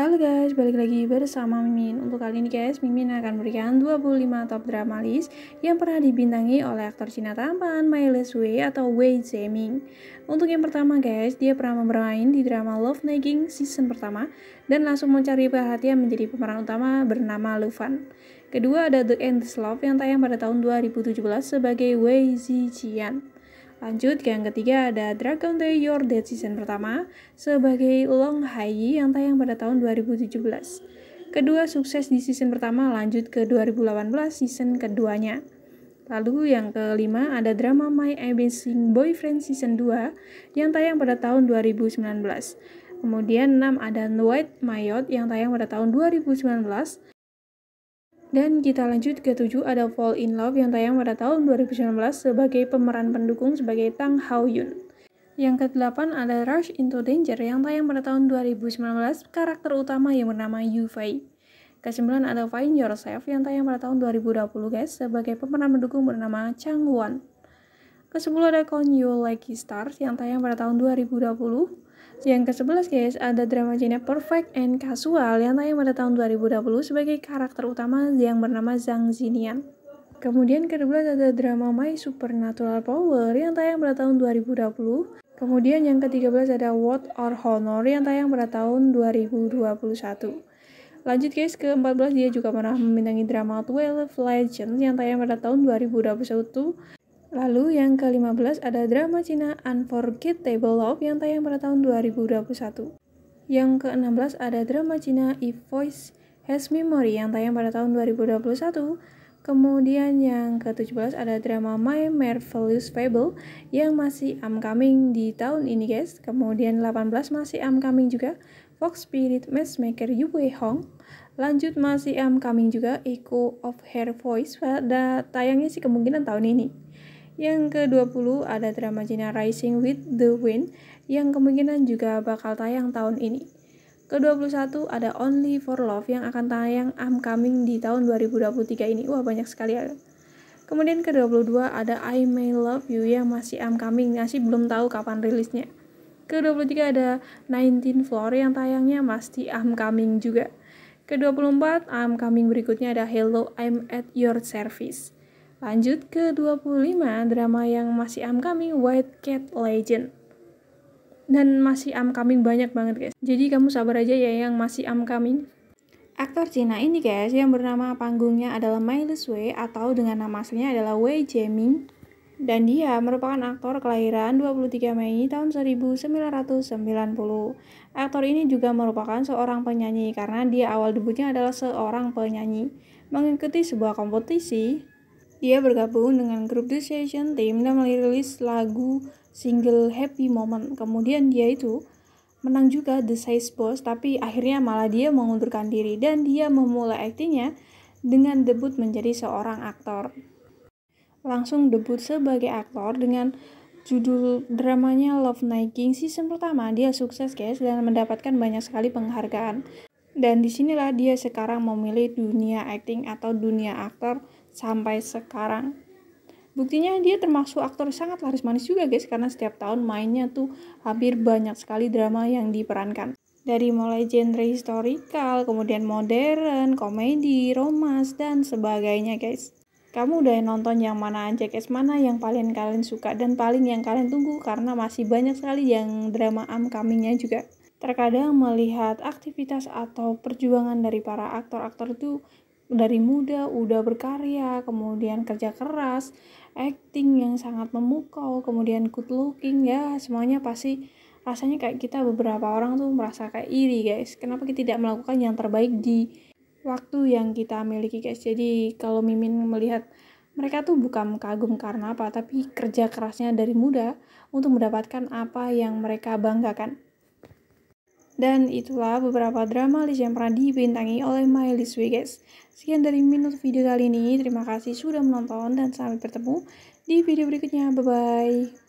Halo guys, balik lagi bersama Mimin. Untuk kali ini guys, Mimin akan memberikan 25 top drama list yang pernah dibintangi oleh aktor Cina tampan Miles Wei atau Wei Zeming. Untuk yang pertama guys, dia pernah bermain di drama Love Nagging season pertama dan langsung mencari perhatian menjadi pemeran utama bernama Lufan. Kedua ada The Endless Love yang tayang pada tahun 2017 sebagai Wei Zijian. Lanjut yang ketiga ada Dragon Day Your Dead season pertama sebagai Long Hai yang tayang pada tahun 2017. Kedua sukses di season pertama lanjut ke 2018 season keduanya. Lalu yang kelima ada drama My Amazing Boyfriend season 2 yang tayang pada tahun 2019. Kemudian 6 ada White Mayot yang tayang pada tahun 2019 dan kita lanjut ke tujuh ada Fall in Love yang tayang pada tahun 2019 sebagai pemeran pendukung sebagai Tang Hao Yun. Yang ke kedelapan ada Rush into Danger yang tayang pada tahun 2019 karakter utama yang bernama Yu Fei. Kesembilan ada Find Yourself yang tayang pada tahun 2020 guys sebagai pemeran pendukung bernama Chang Wan. Kesepuluh ada Con You like Stars yang tayang pada tahun 2020 yang ke-11 guys, ada drama Cina Perfect and Casual yang tayang pada tahun 2020 sebagai karakter utama yang bernama Zhang Zinian. Kemudian ke-12 ada drama My Supernatural Power yang tayang pada tahun 2020. Kemudian yang ke-13 ada What or Honor yang tayang pada tahun 2021. Lanjut guys, ke-14 dia juga pernah membintangi drama twelve Legends yang tayang pada tahun 2021 Lalu yang ke-15 ada drama Cina Unforgettable Love yang tayang pada tahun 2021. Yang ke-16 ada drama Cina If Voice Has Memory yang tayang pada tahun 2021. Kemudian yang ke-17 ada drama My Marvelous Fable yang masih coming di tahun ini guys. Kemudian 18 masih coming juga Fox Spirit Matchmaker Yu Wei Hong. Lanjut masih coming juga Echo of Her Voice pada tayangnya sih kemungkinan tahun ini. Yang ke-20 ada drama Cina Rising with the Wind yang kemungkinan juga bakal tayang tahun ini. Ke-21 ada Only for Love yang akan tayang coming di tahun 2023 ini. Wah, banyak sekali ya. Kemudian ke-22 ada I May Love You yang masih coming masih belum tahu kapan rilisnya. Ke-23 ada 19 Floor yang tayangnya masih coming juga. Ke-24 coming berikutnya ada Hello I'm at your service. Lanjut ke 25 drama yang masih am kami White Cat Legend. Dan masih am kami banyak banget guys. Jadi kamu sabar aja ya yang masih am kami Aktor Cina ini guys yang bernama panggungnya adalah Miles Wei atau dengan nama aslinya adalah Wei Jeming Dan dia merupakan aktor kelahiran 23 Mei tahun 1990. Aktor ini juga merupakan seorang penyanyi karena dia awal debutnya adalah seorang penyanyi. Mengikuti sebuah kompetisi dia bergabung dengan grup The Session Team dan merilis lagu single Happy Moment. Kemudian dia itu menang juga The Size Boss, tapi akhirnya malah dia mengundurkan diri dan dia memulai aktingnya dengan debut menjadi seorang aktor. Langsung debut sebagai aktor dengan judul dramanya Love King season pertama dia sukses guys dan mendapatkan banyak sekali penghargaan dan disinilah dia sekarang memilih dunia acting atau dunia aktor sampai sekarang buktinya dia termasuk aktor sangat laris manis juga guys karena setiap tahun mainnya tuh hampir banyak sekali drama yang diperankan dari mulai genre historical kemudian modern, komedi, romans, dan sebagainya guys. Kamu udah nonton yang mana aja guys, mana yang paling kalian suka dan paling yang kalian tunggu karena masih banyak sekali yang drama upcomingnya juga. Terkadang melihat aktivitas atau perjuangan dari para aktor-aktor itu dari muda udah berkarya, kemudian kerja keras, acting yang sangat memukau, kemudian good looking ya, semuanya pasti rasanya kayak kita beberapa orang tuh merasa kayak iri guys. Kenapa kita tidak melakukan yang terbaik di waktu yang kita miliki guys. Jadi kalau Mimin melihat mereka tuh bukan kagum karena apa, tapi kerja kerasnya dari muda untuk mendapatkan apa yang mereka banggakan. Dan itulah beberapa drama list yang pernah dibintangi oleh My List Vegas. Sekian dari minus Video kali ini, terima kasih sudah menonton dan sampai bertemu di video berikutnya. Bye-bye.